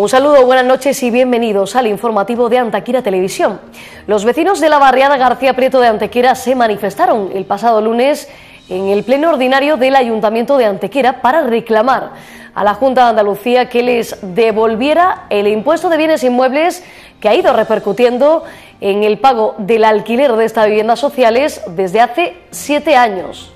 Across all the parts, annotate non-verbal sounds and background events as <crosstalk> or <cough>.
Un saludo, buenas noches y bienvenidos al informativo de Antequera Televisión. Los vecinos de la barriada García Prieto de Antequera se manifestaron el pasado lunes en el pleno ordinario del Ayuntamiento de Antequera para reclamar a la Junta de Andalucía que les devolviera el impuesto de bienes inmuebles que ha ido repercutiendo en el pago del alquiler de estas viviendas sociales desde hace siete años.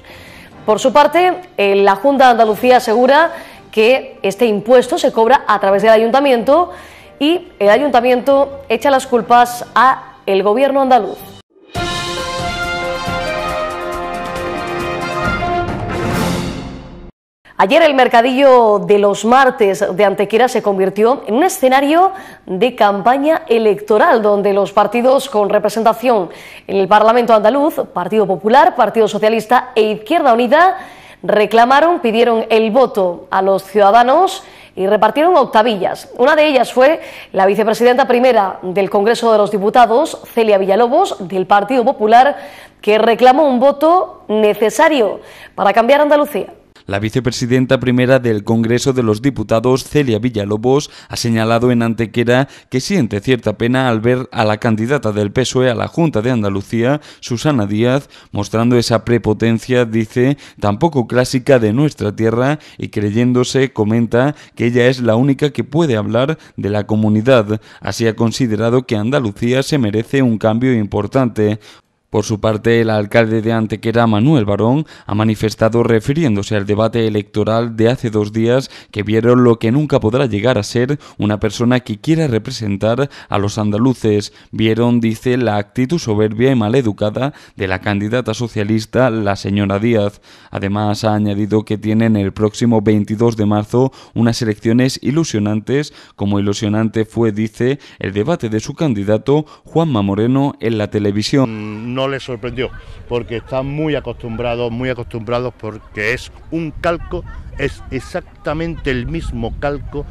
Por su parte, eh, la Junta de Andalucía asegura que este impuesto se cobra a través del ayuntamiento y el ayuntamiento echa las culpas a el gobierno andaluz. Ayer el mercadillo de los martes de Antequera se convirtió en un escenario de campaña electoral donde los partidos con representación en el Parlamento andaluz, Partido Popular, Partido Socialista e Izquierda Unida, reclamaron, pidieron el voto a los ciudadanos y repartieron octavillas. Una de ellas fue la vicepresidenta primera del Congreso de los Diputados, Celia Villalobos, del Partido Popular, que reclamó un voto necesario para cambiar Andalucía. La vicepresidenta primera del Congreso de los Diputados, Celia Villalobos, ha señalado en Antequera que siente cierta pena al ver a la candidata del PSOE a la Junta de Andalucía, Susana Díaz, mostrando esa prepotencia, dice, tampoco clásica de nuestra tierra y creyéndose, comenta, que ella es la única que puede hablar de la comunidad. Así ha considerado que Andalucía se merece un cambio importante. Por su parte, el alcalde de Antequera, Manuel Barón, ha manifestado refiriéndose al debate electoral de hace dos días que vieron lo que nunca podrá llegar a ser una persona que quiera representar a los andaluces. Vieron, dice, la actitud soberbia y maleducada de la candidata socialista, la señora Díaz. Además, ha añadido que tienen el próximo 22 de marzo unas elecciones ilusionantes, como ilusionante fue, dice, el debate de su candidato, Juanma Moreno, en la televisión. Mm, no les sorprendió, porque están muy acostumbrados, muy acostumbrados porque es un calco, es exactamente el mismo calco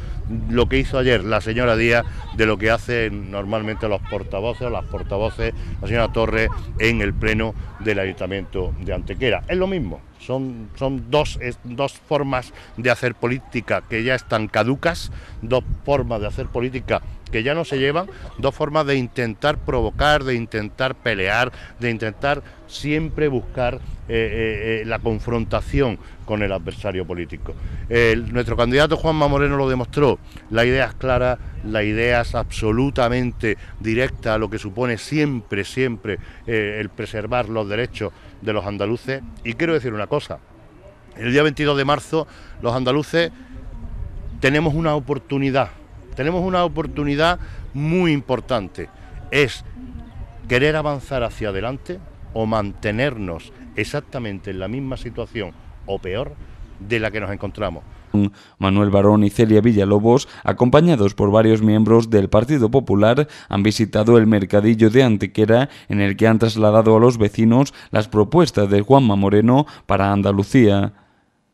lo que hizo ayer la señora Díaz de lo que hacen normalmente los portavoces, ...o las portavoces, la señora Torres en el pleno del Ayuntamiento de Antequera. Es lo mismo, son, son dos, dos formas de hacer política que ya están caducas, dos formas de hacer política que ya no se llevan, dos formas de intentar provocar, de intentar pelear, de intentar siempre buscar eh, eh, eh, la confrontación con el adversario político. nuestro candidato Juanma Moreno lo demostró, la idea es clara, la idea es absolutamente directa a lo que supone siempre, siempre el preservar los derechos de los andaluces. Y quiero decir una cosa, el día 22 de marzo los andaluces tenemos una oportunidad tenemos una oportunidad muy importante. Es querer avanzar hacia adelante o mantenernos exactamente en la misma situación o peor de la que nos encontramos. Manuel Barón y Celia Villalobos, acompañados por varios miembros del Partido Popular, han visitado el mercadillo de Antequera en el que han trasladado a los vecinos las propuestas de Juanma Moreno para Andalucía.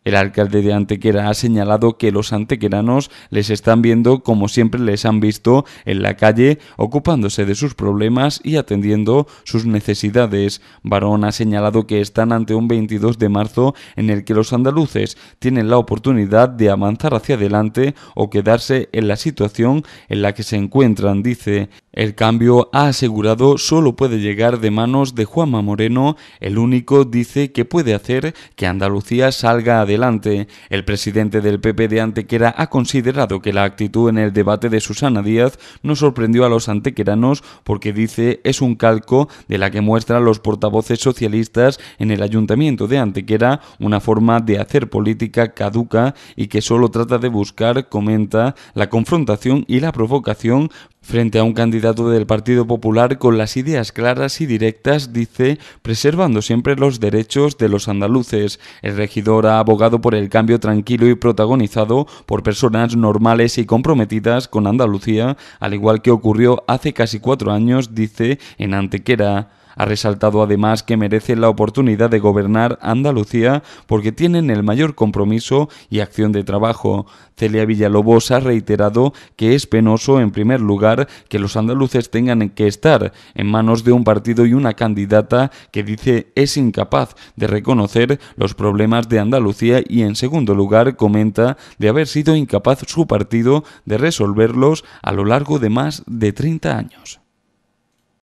El alcalde de Antequera ha señalado que los antequeranos les están viendo como siempre les han visto en la calle, ocupándose de sus problemas y atendiendo sus necesidades. Barón ha señalado que están ante un 22 de marzo en el que los andaluces tienen la oportunidad de avanzar hacia adelante o quedarse en la situación en la que se encuentran, dice. El cambio ha asegurado solo puede llegar de manos de Juanma Moreno, el único dice que puede hacer que Andalucía salga adelante. El presidente del PP de Antequera ha considerado que la actitud en el debate de Susana Díaz no sorprendió a los antequeranos porque dice es un calco de la que muestran los portavoces socialistas en el ayuntamiento de Antequera, una forma de hacer política caduca y que solo trata de buscar, comenta, la confrontación y la provocación frente a un candidato del Partido Popular con las ideas claras y directas, dice, preservando siempre los derechos de los andaluces. El regidor ha abogado por el cambio tranquilo y protagonizado por personas normales y comprometidas con Andalucía, al igual que ocurrió hace casi cuatro años, dice, en Antequera. Ha resaltado además que merece la oportunidad de gobernar Andalucía porque tienen el mayor compromiso y acción de trabajo. Celia Villalobos ha reiterado que es penoso, en primer lugar, que los andaluces tengan que estar en manos de un partido y una candidata que dice es incapaz de reconocer los problemas de Andalucía y, en segundo lugar, comenta de haber sido incapaz su partido de resolverlos a lo largo de más de 30 años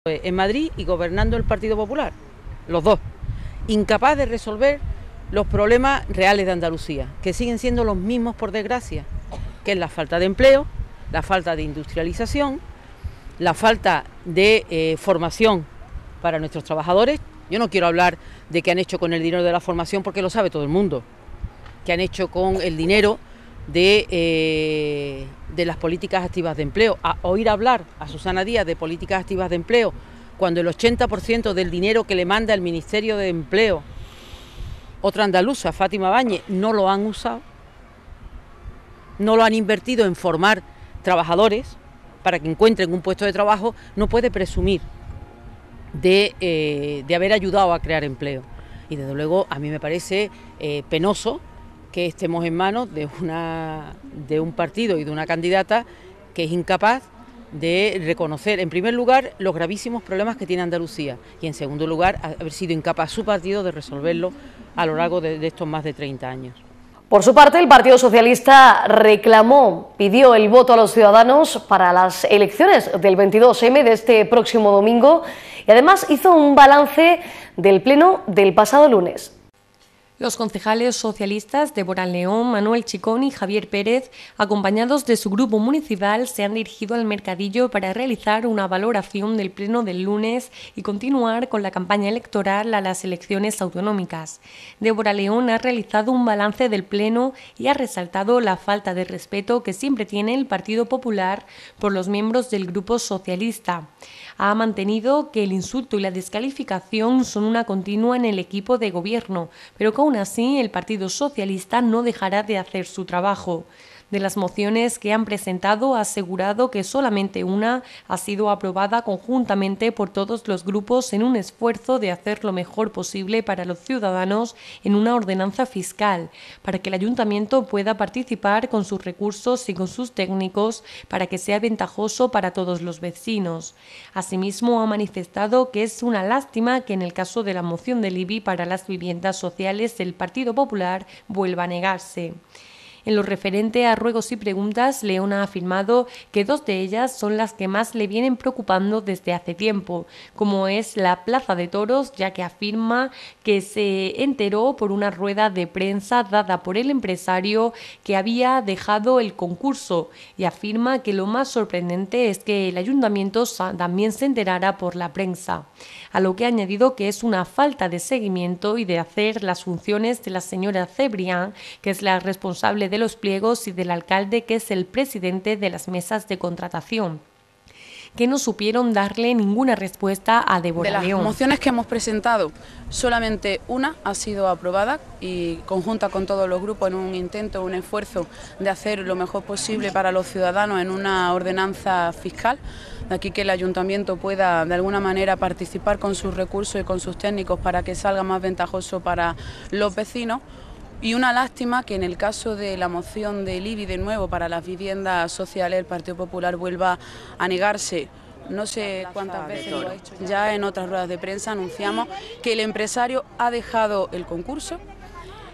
en Madrid y gobernando el Partido Popular, los dos, incapaz de resolver los problemas reales de Andalucía, que siguen siendo los mismos por desgracia, que es la falta de empleo, la falta de industrialización, la falta de eh, formación para nuestros trabajadores. Yo no quiero hablar de qué han hecho con el dinero de la formación porque lo sabe todo el mundo, que han hecho con el dinero de... Eh, de las políticas activas de empleo. A oír hablar a Susana Díaz de políticas activas de empleo cuando el 80% del dinero que le manda el Ministerio de Empleo, otra andaluza, Fátima Bañe, no lo han usado, no lo han invertido en formar trabajadores para que encuentren un puesto de trabajo, no puede presumir de, eh, haber ayudado a crear empleo. Y desde luego a mí me parece eh, penoso que estemos en manos de, una, de un partido y de una candidata que es incapaz de reconocer, en primer lugar, los gravísimos problemas que tiene Andalucía y, en segundo lugar, haber sido incapaz su partido de resolverlo a lo largo de, de estos más de 30 años. Por su parte, el Partido Socialista reclamó, pidió el voto a los ciudadanos para las elecciones del 22M de este próximo domingo y además hizo un balance del Pleno del pasado lunes. Los concejales socialistas Débora León, Manuel Chicón y Javier Pérez, acompañados de su grupo municipal, se han dirigido al mercadillo para realizar una valoración del pleno del lunes y continuar con la campaña electoral a las elecciones autonómicas. Débora León ha realizado un balance del pleno y ha resaltado la falta de respeto que siempre tiene el Partido Popular por los miembros del grupo socialista. Ha mantenido que el insulto y la descalificación son una continua en el equipo de gobierno, pero Aún así, el Partido Socialista no dejará de hacer su trabajo de las mociones que han presentado ha asegurado que solamente una ha sido aprobada conjuntamente por todos los grupos en un esfuerzo de hacer lo mejor posible para los ciudadanos en una ordenanza fiscal, para que el ayuntamiento pueda participar con sus recursos y con sus técnicos para que sea ventajoso para todos los vecinos. Asimismo, ha manifestado que es una lástima que en el caso de la moción de IBI para las viviendas sociales el Partido Popular vuelva a negarse. En lo referente a ruegos y preguntas, León ha afirmado que dos de ellas son las que más le vienen preocupando desde hace tiempo, como es la Plaza de Toros, ya que afirma que se enteró por una rueda de prensa dada por el empresario que había dejado el concurso y afirma que lo más sorprendente es que el ayuntamiento también se enterara por la prensa, a lo que ha añadido que es una falta de seguimiento y de hacer las funciones de la señora Cebrián, que es la responsable de de los pliegos y del alcalde, que es el presidente de las mesas de contratación que no supieron darle ninguna respuesta a Deborah De las mociones que hemos presentado, solamente una ha sido aprobada y conjunta con todos los grupos en un intento, un esfuerzo de hacer lo mejor posible para los ciudadanos en una ordenanza fiscal, de aquí que el ayuntamiento pueda de alguna manera participar con sus recursos y con sus técnicos para que salga más ventajoso para los vecinos. Y una lástima que en el caso de la moción del IBI de nuevo para las viviendas sociales el Partido Popular vuelva a negarse. No sé cuántas veces lo ha Ya en otras ruedas de prensa anunciamos que el empresario ha dejado el concurso.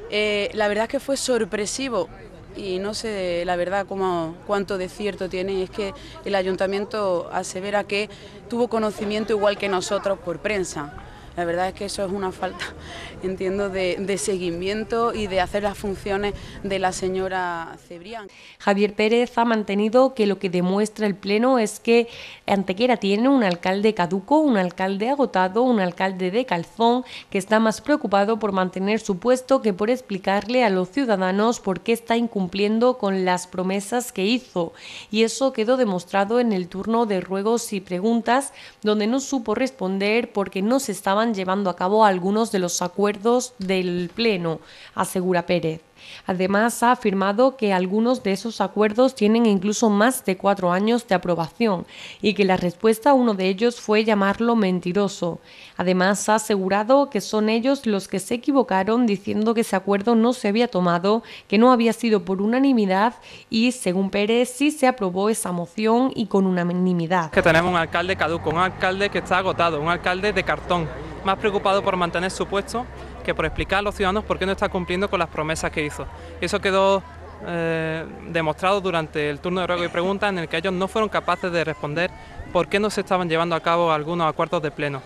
Eh, la verdad es que fue sorpresivo y no sé la verdad cómo, cuánto de cierto tiene. Es que el ayuntamiento asevera que tuvo conocimiento igual que nosotros por prensa. La verdad es que eso es una falta, <laughs> entiendo, de, seguimiento y de hacer las funciones de la señora Cebrián. Javier Pérez ha mantenido que lo que demuestra el Pleno es que Antequera tiene un alcalde caduco, un alcalde agotado, un alcalde de calzón, que está más preocupado por mantener su puesto que por explicarle a los ciudadanos por qué está incumpliendo con las promesas que hizo. Y eso quedó demostrado en el turno de ruegos y preguntas, donde no supo responder porque no se estaba llevando a cabo algunos de los acuerdos del Pleno, asegura Pérez. Además, ha afirmado que algunos de esos acuerdos tienen incluso más de cuatro años de aprobación y que la respuesta a uno de ellos fue llamarlo mentiroso. Además, ha asegurado que son ellos los que se equivocaron diciendo que ese acuerdo no se había tomado, que no había sido por unanimidad y, según Pérez, sí se aprobó esa moción y con unanimidad. Que tenemos un alcalde caduco, un alcalde que está agotado, un alcalde de cartón, más preocupado por mantener su puesto que por explicar a los ciudadanos por qué no está cumpliendo con las promesas que hizo. Eso quedó eh, demostrado durante el turno de ruego y pregunta en el que ellos no fueron capaces de responder por qué no se estaban llevando a cabo algunos acuerdos de pleno.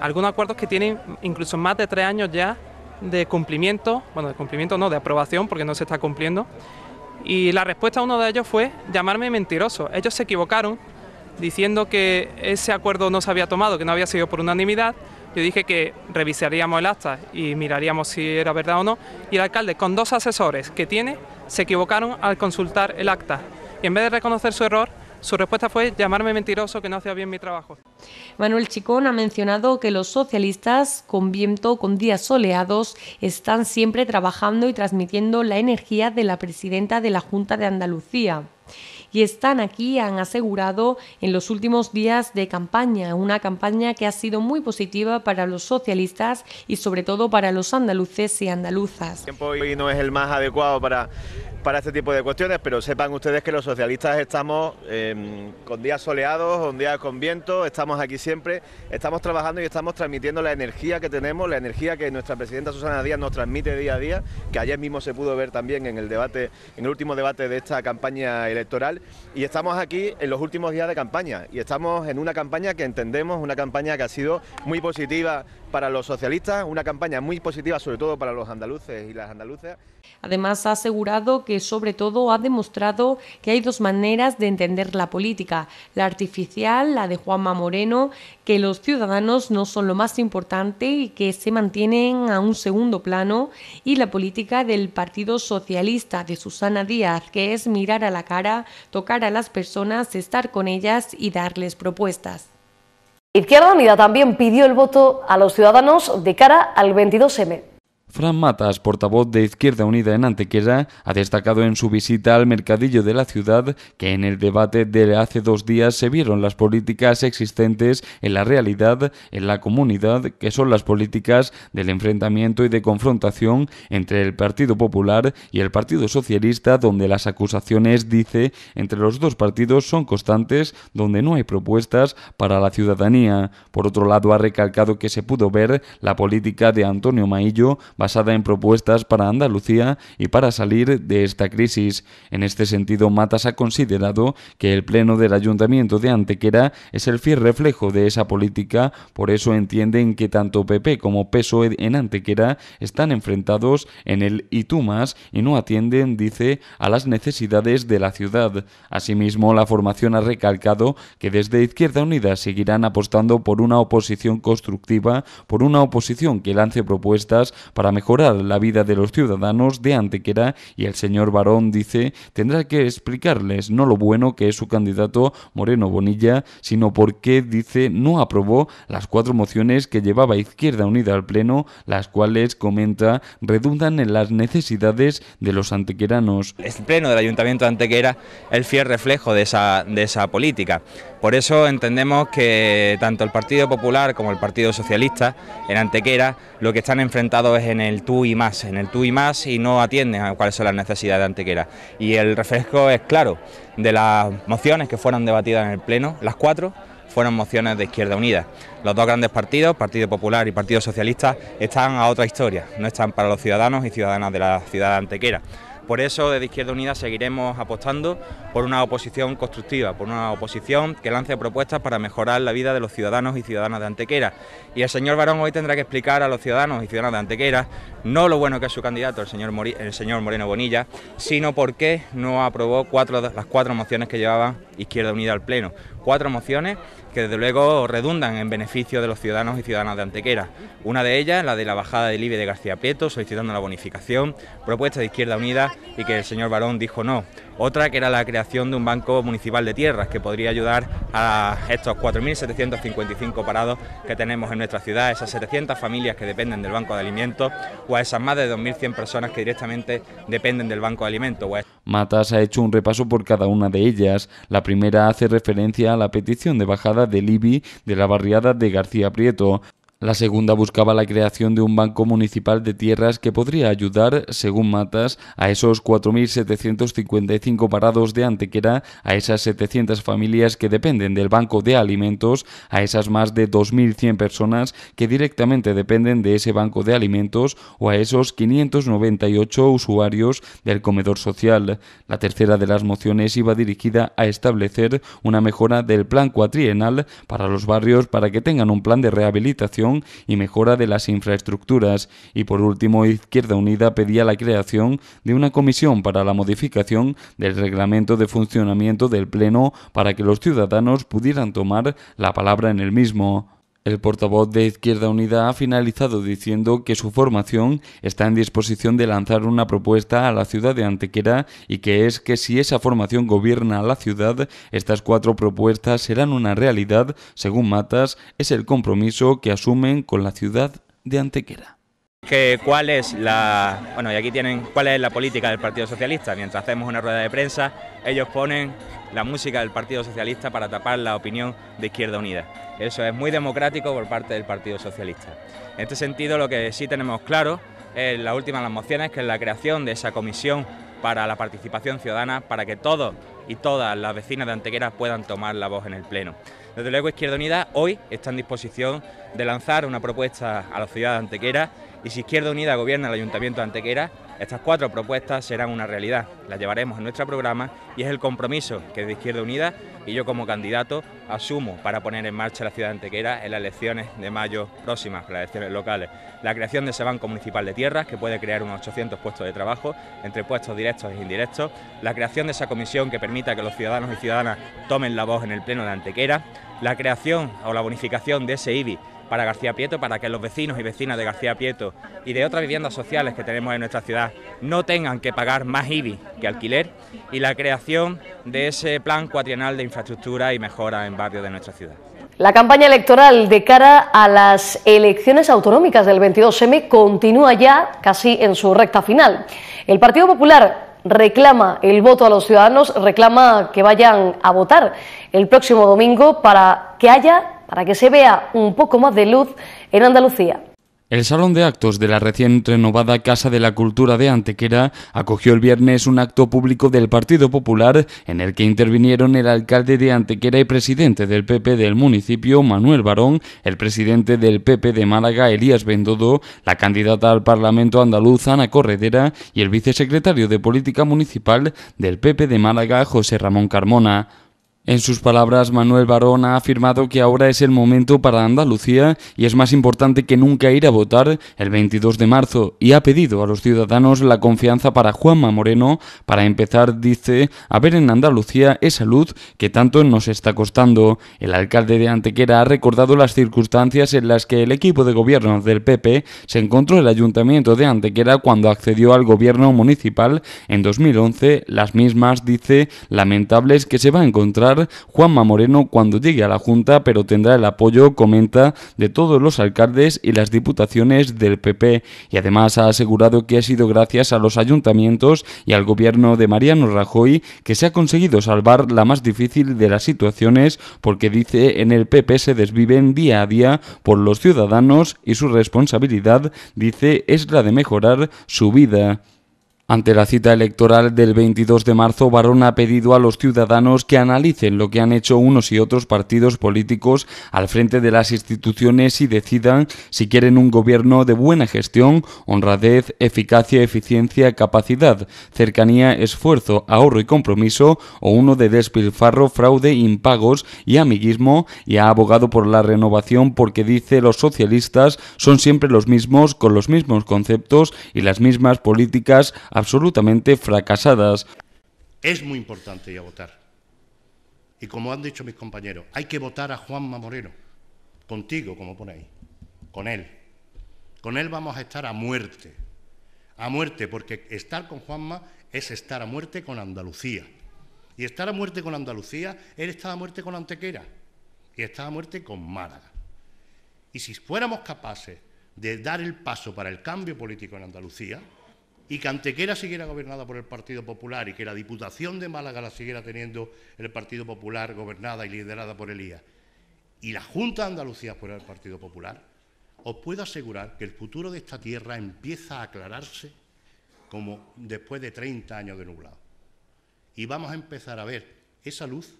Algunos acuerdos que tienen incluso más de tres años ya de cumplimiento, bueno, de cumplimiento no, de aprobación, porque no se está cumpliendo. Y la respuesta a uno de ellos fue llamarme mentiroso. Ellos se equivocaron diciendo que ese acuerdo no se había tomado, que no había sido por unanimidad, yo dije que revisaríamos el acta y miraríamos si era verdad o no. Y el alcalde, con dos asesores que tiene, se equivocaron al consultar el acta. Y en vez de reconocer su error, su respuesta fue llamarme mentiroso que no hacía bien mi trabajo. Manuel Chicón ha mencionado que los socialistas, con viento, con días soleados, están siempre trabajando y transmitiendo la energía de la presidenta de la Junta de Andalucía y están aquí, han asegurado en los últimos días de campaña, una campaña que ha sido muy positiva para los socialistas y sobre todo para los andaluces y andaluzas. El tiempo hoy no es el más adecuado para para este tipo de cuestiones, pero sepan ustedes que los socialistas estamos em, con días soleados, con días con viento, estamos aquí siempre, estamos trabajando y estamos transmitiendo la energía que tenemos, la energía que nuestra presidenta Susana Díaz nos transmite día a día, que ayer mismo se pudo ver también en el debate, en el último debate de esta campaña electoral, y estamos aquí en los últimos días de campaña, y estamos en una campaña que entendemos, una campaña que ha sido muy positiva para los socialistas, una campaña muy positiva sobre todo para los andaluces y las andaluces. Además ha asegurado que sobre todo ha demostrado que hay dos maneras de entender la política, la artificial, la de Juanma Moreno, que los ciudadanos no son lo más importante y que se mantienen a un segundo plano, y la política del Partido Socialista de Susana Díaz, que es mirar a la cara, tocar a las personas, estar con ellas y darles propuestas. Izquierda Unida también pidió el voto a los ciudadanos de cara al 22M. Fran Matas, portavoz de Izquierda Unida en Antequera, ha destacado en su visita al mercadillo de la ciudad que en el debate de hace dos días se vieron las políticas existentes en la realidad, en la comunidad, que son las políticas del enfrentamiento y de confrontación entre el Partido Popular y el Partido Socialista, donde las acusaciones, dice, entre los dos partidos son constantes, donde no hay propuestas para la ciudadanía. Por otro lado, ha recalcado que se pudo ver la política de Antonio Maillo basada en propuestas para Andalucía y para salir de esta crisis. En este sentido, Matas ha considerado que el Pleno del Ayuntamiento de Antequera es el fiel reflejo de esa política, por eso entienden que tanto PP como PSOE en Antequera están enfrentados en el y tú más y no atienden, dice, a las necesidades de la ciudad. Asimismo, la formación ha recalcado que desde Izquierda Unida seguirán apostando por una oposición constructiva, por una oposición que lance propuestas para mejorar la vida de los ciudadanos de Antequera y el señor Barón dice tendrá que explicarles no lo bueno que es su candidato Moreno Bonilla, sino por qué dice no aprobó las cuatro mociones que llevaba Izquierda Unida al Pleno, las cuales, comenta, redundan en las necesidades de los antequeranos. El Pleno del Ayuntamiento de Antequera el fiel reflejo de esa, de esa política. Por eso entendemos que tanto el Partido Popular como el Partido Socialista en Antequera lo que están enfrentados es en el tú y más, en el tú y más y no atienden a cuáles son las necesidades de Antequera. Y el refresco es claro, de las mociones que fueron debatidas en el Pleno, las cuatro, fueron mociones de Izquierda Unida. Los dos grandes partidos, Partido Popular y Partido Socialista, están a otra historia, no están para los ciudadanos y ciudadanas de la ciudad de Antequera. Por eso desde Izquierda Unida seguiremos apostando por una oposición constructiva, por una oposición que lance propuestas para mejorar la vida de los ciudadanos y ciudadanas de Antequera. Y el señor Barón hoy tendrá que explicar a los ciudadanos y ciudadanas de Antequera no lo bueno que es su candidato, el señor, Moreno Bonilla, sino por qué no aprobó las cuatro mociones que llevaba Izquierda Unida al Pleno. Cuatro mociones que desde luego redundan en beneficio de los ciudadanos y ciudadanas de Antequera. Una de ellas, la de la bajada de Libia de García Prieto, solicitando la bonificación, propuesta de Izquierda Unida y que el señor Barón dijo no. Otra que era la creación de un banco municipal de tierras que podría ayudar a estos 4.755 parados que tenemos en nuestra ciudad, esas 700 familias que dependen del banco de alimentos o a esas más de 2.100 personas que directamente dependen del banco de alimentos. Matas ha hecho un repaso por cada una de ellas. La primera hace referencia a la petición de bajada del IBI de la barriada de García Prieto. La segunda buscaba la creación de un banco municipal de tierras que podría ayudar, según Matas, a esos 4.755 parados de Antequera, a esas 700 familias que dependen del banco de alimentos, a esas más de 2.100 personas que directamente dependen de ese banco de alimentos o a esos 598 usuarios del comedor social. La tercera de las mociones iba dirigida a establecer una mejora del plan cuatrienal para los barrios para que tengan un plan de rehabilitación y mejora de las infraestructuras. Y por último, Izquierda Unida pedía la creación de una comisión para la modificación del reglamento de funcionamiento del Pleno para que los ciudadanos pudieran tomar la palabra en el mismo. El portavoz de Izquierda Unida ha finalizado diciendo que su formación está en disposición de lanzar una propuesta a la ciudad de Antequera y que es que si esa formación gobierna la ciudad, estas cuatro propuestas serán una realidad, según Matas, es el compromiso que asumen con la ciudad de Antequera. cuál es la bueno y aquí tienen cuál es la política del Partido Socialista. Mientras hacemos una rueda de prensa, ellos ponen la música del Partido Socialista para tapar la opinión de Izquierda Unida. Eso es muy democrático por parte del Partido Socialista. En este sentido, lo que sí tenemos claro es la última de las mociones, que es la creación de esa comisión para la participación ciudadana, para que todos y todas las vecinas de Antequera puedan tomar la voz en el Pleno. Desde luego, Izquierda Unida hoy está en disposición de lanzar una propuesta a la ciudad de Antequera y si Izquierda Unida gobierna el Ayuntamiento de Antequera, estas cuatro propuestas serán una realidad. Las llevaremos en nuestro programa y es el compromiso que de Izquierda Unida y yo como candidato asumo para poner en marcha la ciudad de Antequera en las elecciones de mayo próximas, las elecciones locales. La creación de ese Banco Municipal de Tierras, que puede crear unos 800 puestos de trabajo, entre puestos directos e indirectos. La creación de esa comisión que permita que los ciudadanos y ciudadanas tomen la voz en el Pleno de Antequera. La creación o la bonificación de ese IBI para García Pieto, para que los vecinos y vecinas de García Pieto y de otras viviendas sociales que tenemos en nuestra ciudad no tengan que pagar más IBI que alquiler y la creación de ese plan cuatrienal de infraestructura y mejora en barrios de nuestra ciudad. La campaña electoral de cara a las elecciones autonómicas del 22M continúa ya casi en su recta final. El Partido Popular reclama el voto a los ciudadanos, reclama que vayan a votar el próximo domingo para que haya para que se vea un poco más de luz en Andalucía. El Salón de Actos de la recién renovada Casa de la Cultura de Antequera acogió el viernes un acto público del Partido Popular en el que intervinieron el alcalde de Antequera y presidente del PP del municipio, Manuel Barón, el presidente del PP de Málaga, Elías Bendodo, la candidata al Parlamento andaluz, Ana Corredera, y el vicesecretario de Política Municipal del PP de Málaga, José Ramón Carmona. En sus palabras, Manuel Barón ha afirmado que ahora es el momento para Andalucía y es más importante que nunca ir a votar el 22 de marzo y ha pedido a los ciudadanos la confianza para Juanma Moreno para empezar, dice, a ver en Andalucía esa luz que tanto nos está costando. El alcalde de Antequera ha recordado las circunstancias en las que el equipo de gobierno del PP se encontró el ayuntamiento de Antequera cuando accedió al gobierno municipal en 2011, las mismas, dice, lamentables que se va a encontrar Juanma Moreno cuando llegue a la Junta, pero tendrá el apoyo, comenta, de todos los alcaldes y las diputaciones del PP. Y además ha asegurado que ha sido gracias a los ayuntamientos y al gobierno de Mariano Rajoy que se ha conseguido salvar la más difícil de las situaciones porque dice en el PP se desviven día a día por los ciudadanos y su responsabilidad, dice, es la de mejorar su vida. Ante la cita electoral del 22 de marzo, Barón ha pedido a los ciudadanos que analicen lo que han hecho unos y otros partidos políticos al frente de las instituciones y decidan si quieren un gobierno de buena gestión, honradez, eficacia, eficiencia, capacidad, cercanía, esfuerzo, ahorro y compromiso o uno de despilfarro, fraude, impagos y amiguismo y ha abogado por la renovación porque dice los socialistas son siempre los mismos con los mismos conceptos y las mismas políticas absolutamente fracasadas. Es muy importante ir a votar. Y como han dicho mis compañeros, hay que votar a Juanma Moreno, contigo, como pone ahí, con él. Con él vamos a estar a muerte, a muerte, porque estar con Juanma es estar a muerte con Andalucía. Y estar a muerte con Andalucía, ...es estar a muerte con Antequera y estar a muerte con Málaga. Y si fuéramos capaces de dar el paso para el cambio político en Andalucía, y que Antequera siguiera gobernada por el Partido Popular y que la Diputación de Málaga la siguiera teniendo el Partido Popular gobernada y liderada por Elías y la Junta de Andalucía por el Partido Popular, os puedo asegurar que el futuro de esta tierra empieza a aclararse como después de 30 años de nublado. Y vamos a empezar a ver esa luz,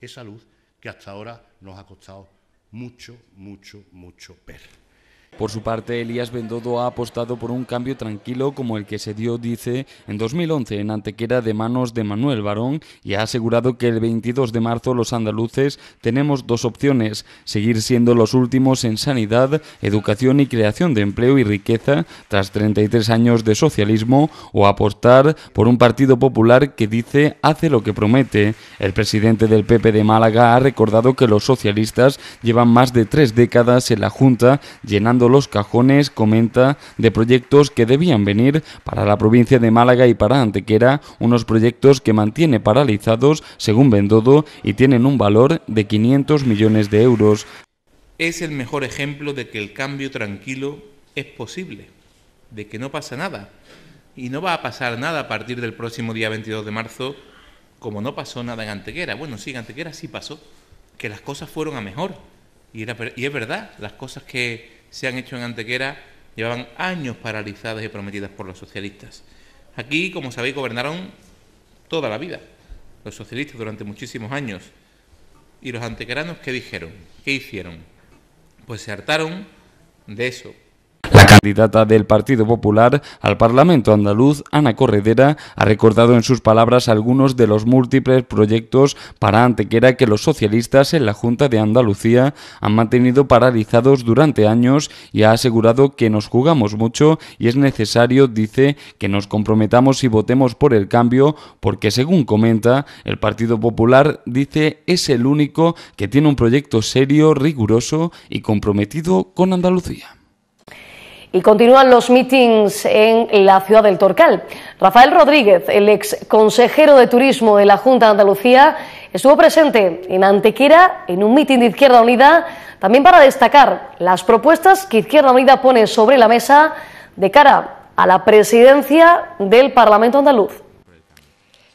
esa luz que hasta ahora nos ha costado mucho, mucho, mucho ver. Por su parte, Elías Bendodo ha apostado por un cambio tranquilo como el que se dio, dice, en 2011 en Antequera de manos de Manuel Barón y ha asegurado que el 22 de marzo los andaluces tenemos dos opciones, seguir siendo los últimos en sanidad, educación y creación de empleo y riqueza tras 33 años de socialismo o apostar por un Partido Popular que dice hace lo que promete. El presidente del PP de Málaga ha recordado que los socialistas llevan más de tres décadas en la Junta llenando los cajones, comenta, de proyectos que debían venir para la provincia de Málaga y para Antequera, unos proyectos que mantiene paralizados, según Bendodo, y tienen un valor de 500 millones de euros. Es el mejor ejemplo de que el cambio tranquilo es posible, de que no pasa nada. Y no va a pasar nada a partir del próximo día 22 de marzo, como no pasó nada en Antequera. Bueno, sí, en Antequera sí pasó, que las cosas fueron a mejor. y es verdad, las cosas que, se han hecho en Antequera llevaban años paralizadas y prometidas por los socialistas. Aquí, como sabéis, gobernaron toda la vida los socialistas durante muchísimos años. ¿Y los antequeranos qué dijeron? ¿Qué hicieron? Pues se hartaron de eso, candidata del Partido Popular al Parlamento andaluz, Ana Corredera, ha recordado en sus palabras algunos de los múltiples proyectos para Antequera que los socialistas en la Junta de Andalucía han mantenido paralizados durante años y ha asegurado que nos jugamos mucho y es necesario, dice, que nos comprometamos y votemos por el cambio porque, según comenta, el Partido Popular, dice, es el único que tiene un proyecto serio, riguroso y comprometido con Andalucía. Y continúan los meetings en la ciudad del Torcal. Rafael Rodríguez, el ex consejero de turismo de la Junta de Andalucía, estuvo presente en Antequera en un mitin de Izquierda Unida, también para destacar las propuestas que Izquierda Unida pone sobre la mesa de cara a la presidencia del Parlamento andaluz.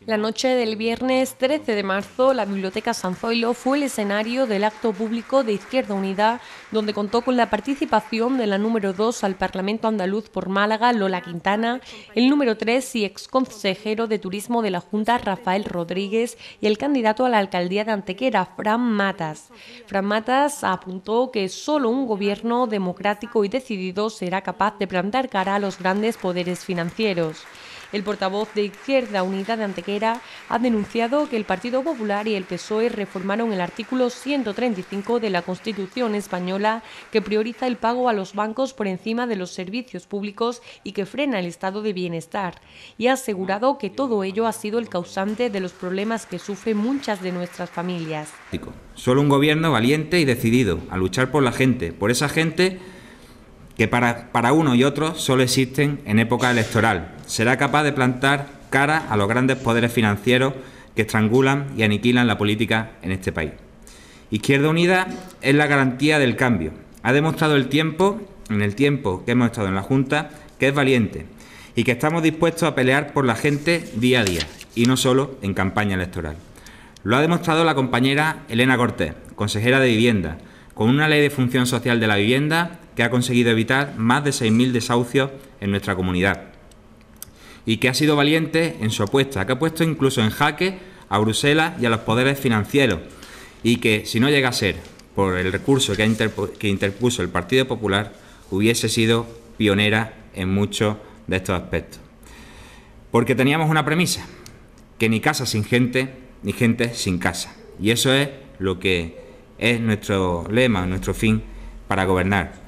La noche del viernes 13 de marzo, la Biblioteca San Zoilo fue el escenario del acto público de Izquierda Unida, donde contó con la participación de la número 2 al Parlamento Andaluz por Málaga, Lola Quintana, el número 3 y exconsejero de Turismo de la Junta, Rafael Rodríguez, y el candidato a la alcaldía de Antequera, Fran Matas. Fran Matas apuntó que solo un gobierno democrático y decidido será capaz de plantar cara a los grandes poderes financieros. El portavoz de Izquierda Unida de Antequera ha denunciado que el Partido Popular y el PSOE reformaron el artículo 135 de la Constitución española que prioriza el pago a los bancos por encima de los servicios públicos y que frena el estado de bienestar, y ha asegurado que todo ello ha sido el causante de los problemas que sufren muchas de nuestras familias. Solo un gobierno valiente y decidido a luchar por la gente, por esa gente que para, para uno y otro solo existen en época electoral, será capaz de plantar cara a los grandes poderes financieros que estrangulan y aniquilan la política en este país. Izquierda Unida es la garantía del cambio. Ha demostrado el tiempo, en el tiempo que hemos estado en la Junta, que es valiente y que estamos dispuestos a pelear por la gente día a día y no solo en campaña electoral. Lo ha demostrado la compañera Elena Cortés, consejera de Vivienda, con una ley de función social de la vivienda que ha conseguido evitar más de 6.000 desahucios en nuestra comunidad y que ha sido valiente en su apuesta, que ha puesto incluso en jaque a Bruselas y a los poderes financieros, y que si no llega a ser por el recurso que, que interpuso el Partido Popular, hubiese sido pionera en muchos de estos aspectos. Porque teníamos una premisa, que ni casa sin gente, ni gente sin casa. Y eso es lo que es nuestro lema, nuestro fin para gobernar,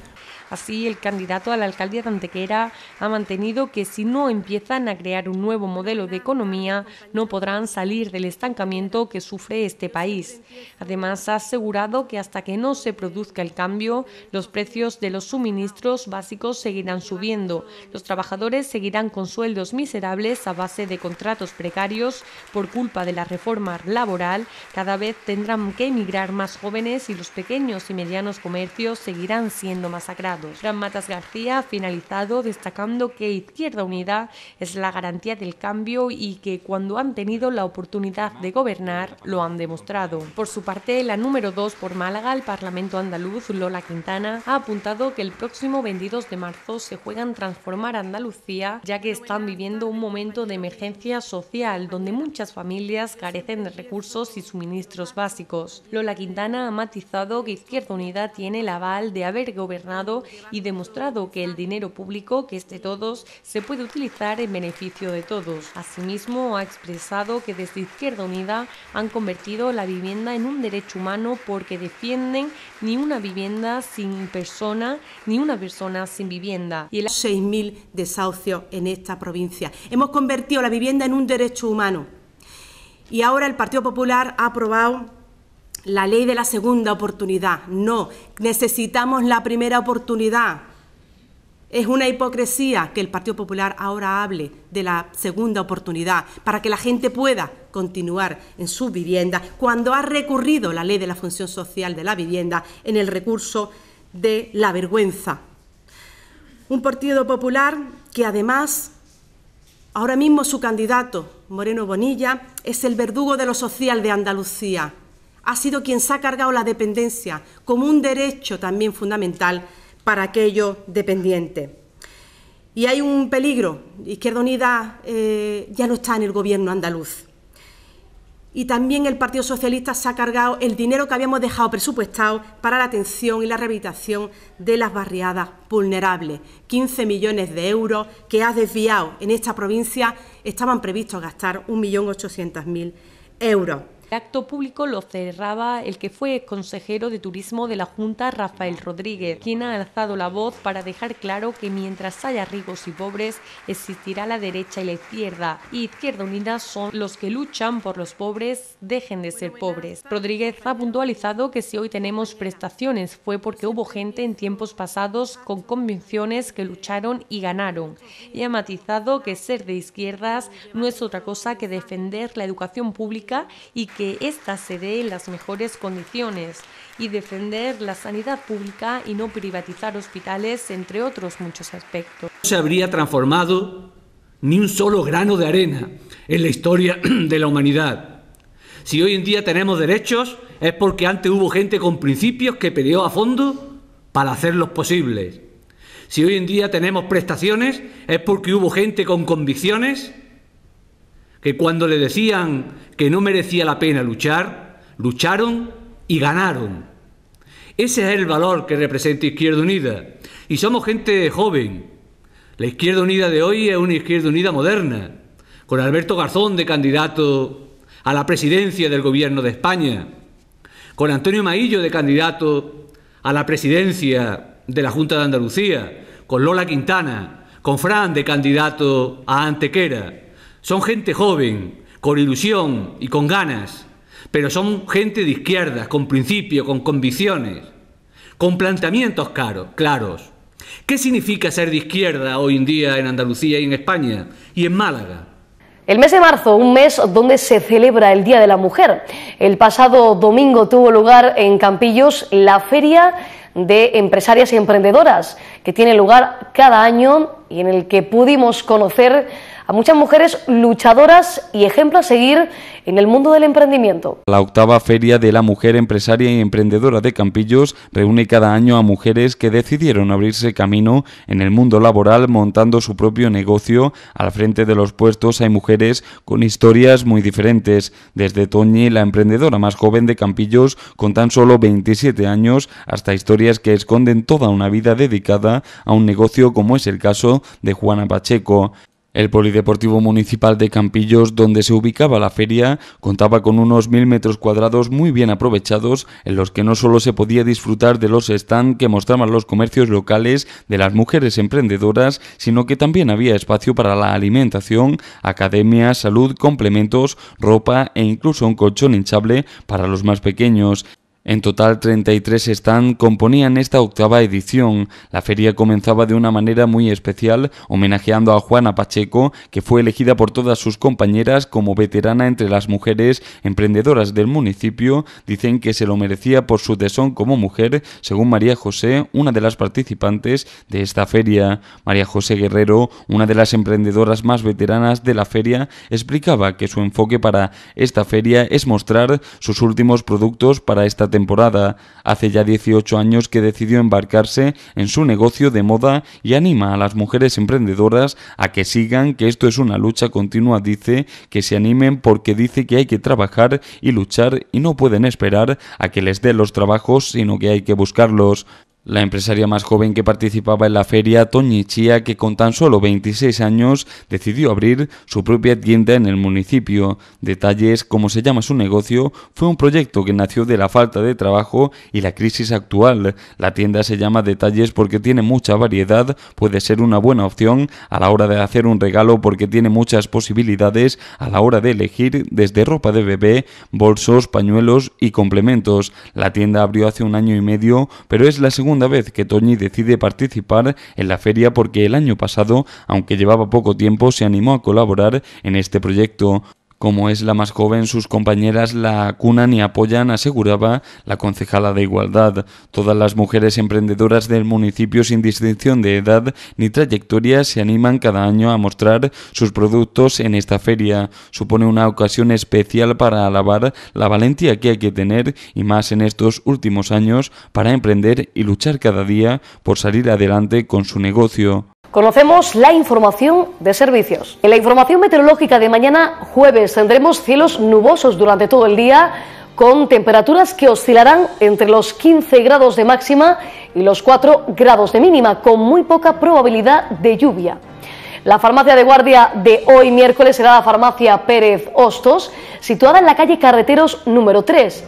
Así, el candidato a la alcaldía de Antequera ha mantenido que si no empiezan a crear un nuevo modelo de economía, no podrán salir del estancamiento que sufre este país. Además, ha asegurado que hasta que no se produzca el cambio, los precios de los suministros básicos seguirán subiendo. Los trabajadores seguirán con sueldos miserables a base de contratos precarios por culpa de la reforma laboral. Cada vez tendrán que emigrar más jóvenes y los pequeños y medianos comercios seguirán siendo masacrados. Gran Matas García ha finalizado destacando que Izquierda Unida es la garantía del cambio y que cuando han tenido la oportunidad de gobernar lo han demostrado. Por su parte, la número 2 por Málaga, el Parlamento andaluz Lola Quintana, ha apuntado que el próximo 22 de marzo se juegan transformar Andalucía, ya que están viviendo un momento de emergencia social donde muchas familias carecen de recursos y suministros básicos. Lola Quintana ha matizado que Izquierda Unida tiene el aval de haber gobernado y demostrado que el dinero público, que es de todos, se puede utilizar en beneficio de todos. Asimismo, ha expresado que desde Izquierda Unida han convertido la vivienda en un derecho humano porque defienden ni una vivienda sin persona, ni una persona sin vivienda. Y el... 6.000 desahucios en esta provincia. Hemos convertido la vivienda en un derecho humano. Y ahora el Partido Popular ha aprobado la ley de la segunda oportunidad. No, necesitamos la primera oportunidad. Es una hipocresía que el Partido Popular ahora hable de la segunda oportunidad para que la gente pueda continuar en su vivienda cuando ha recurrido la ley de la función social de la vivienda en el recurso de la vergüenza. Un Partido Popular que además ahora mismo su candidato, Moreno Bonilla, es el verdugo de lo social de Andalucía ha sido quien se ha cargado la dependencia como un derecho también fundamental para aquellos dependientes. Y hay un peligro. Izquierda Unida eh, ya no está en el gobierno andaluz. Y también el Partido Socialista se ha cargado el dinero que habíamos dejado presupuestado para la atención y la rehabilitación de las barriadas vulnerables. 15 millones de euros que ha desviado en esta provincia. Estaban previstos gastar 1.800.000 euros. El acto público lo cerraba el que fue consejero de turismo de la Junta, Rafael Rodríguez, quien ha alzado la voz para dejar claro que mientras haya ricos y pobres, existirá la derecha y la izquierda, y Izquierda Unida son los que luchan por los pobres, dejen de ser pobres. Rodríguez ha puntualizado que si hoy tenemos prestaciones fue porque hubo gente en tiempos pasados con convicciones que lucharon y ganaron, y ha matizado que ser de izquierdas no es otra cosa que defender la educación pública y que ésta se dé en las mejores condiciones y defender la sanidad pública y no privatizar hospitales, entre otros muchos aspectos. No se habría transformado ni un solo grano de arena en la historia <clears throat> de la humanidad. Si hoy en día tenemos derechos es porque antes hubo gente con principios que peleó a fondo para hacerlos posibles. Si hoy en día tenemos prestaciones es porque hubo gente con convicciones que cuando le decían que no merecía la pena luchar, lucharon y ganaron. Ese es el valor que representa Izquierda Unida. Y somos gente joven. La Izquierda Unida de hoy es una Izquierda Unida moderna, con Alberto Garzón de candidato a la presidencia del Gobierno de España, con Antonio Maillo de candidato a la presidencia de la Junta de Andalucía, con Lola Quintana, con Fran de candidato a Antequera son gente joven, con ilusión y con ganas, pero son gente de izquierda, con principio, con convicciones, con planteamientos claros. ¿Qué significa ser de izquierda hoy en día en Andalucía y en España y en Málaga? El mes de marzo, un mes donde se celebra el Día de la Mujer. El pasado domingo tuvo lugar en Campillos la Feria de Empresarias y Emprendedoras, que tiene lugar cada año y en el que pudimos conocer a muchas mujeres luchadoras y ejemplo a seguir en el mundo del emprendimiento. La octava Feria de la Mujer Empresaria y Emprendedora de Campillos reúne cada año a mujeres que decidieron abrirse camino en el mundo laboral montando su propio negocio. Al frente de los puestos hay mujeres con historias muy diferentes, desde Toñi, la emprendedora más joven de Campillos, con tan solo 27 años, hasta historias que esconden toda una vida dedicada a un negocio como es el caso de Juana Pacheco. El Polideportivo Municipal de Campillos, donde se ubicaba la feria, contaba con unos mil metros cuadrados muy bien aprovechados, en los que no solo se podía disfrutar de los stands que mostraban los comercios locales de las mujeres emprendedoras, sino que también había espacio para la alimentación, academia, salud, complementos, ropa e incluso un colchón hinchable para los más pequeños. En total 33 stands componían esta octava edición. La feria comenzaba de una manera muy especial, homenajeando a Juana Pacheco, que fue elegida por todas sus compañeras como veterana entre las mujeres emprendedoras del municipio. Dicen que se lo merecía por su tesón como mujer, según María José, una de las participantes de esta feria. María José Guerrero, una de las emprendedoras más veteranas de la feria, explicaba que su enfoque para esta feria es mostrar sus últimos productos para esta temporada temporada. Hace ya 18 años que decidió embarcarse en su negocio de moda y anima a las mujeres emprendedoras a que sigan, que esto es una lucha continua, dice, que se animen porque dice que hay que trabajar y luchar y no pueden esperar a que les dé los trabajos, sino que hay que buscarlos. La empresaria más joven que participaba en la feria, Chía, que con tan solo 26 años decidió abrir su propia tienda en el municipio. Detalles, como se llama su negocio, fue un proyecto que nació de la falta de trabajo y la crisis actual. La tienda se llama Detalles porque tiene mucha variedad, puede ser una buena opción a la hora de hacer un regalo porque tiene muchas posibilidades a la hora de elegir desde ropa de bebé, bolsos, pañuelos y complementos. La tienda abrió hace un año y medio, pero es la segunda vez que Toñi decide participar en la feria porque el año pasado, aunque llevaba poco tiempo, se animó a colaborar en este proyecto. Como es la más joven, sus compañeras la cunan y apoyan, aseguraba la concejala de Igualdad. Todas las mujeres emprendedoras del municipio, sin distinción de edad ni trayectoria, se animan cada año a mostrar sus productos en esta feria. Supone una ocasión especial para alabar la valentía que hay que tener y más en estos últimos años para emprender y luchar cada día por salir adelante con su negocio. Conocemos la información de servicios. En la información meteorológica de mañana, jueves tendremos cielos nubosos durante todo el día con temperaturas que oscilarán entre los 15 grados de máxima y los 4 grados de mínima, con muy poca probabilidad de lluvia. La farmacia de guardia de hoy miércoles será la farmacia Pérez Hostos, situada en la calle Carreteros número 3.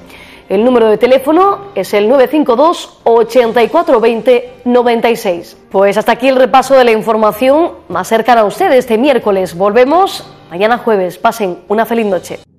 El número de teléfono es el 952 8420 96. Pues hasta aquí el repaso de la información más cercana a ustedes este miércoles. Volvemos mañana jueves. Pasen una feliz noche.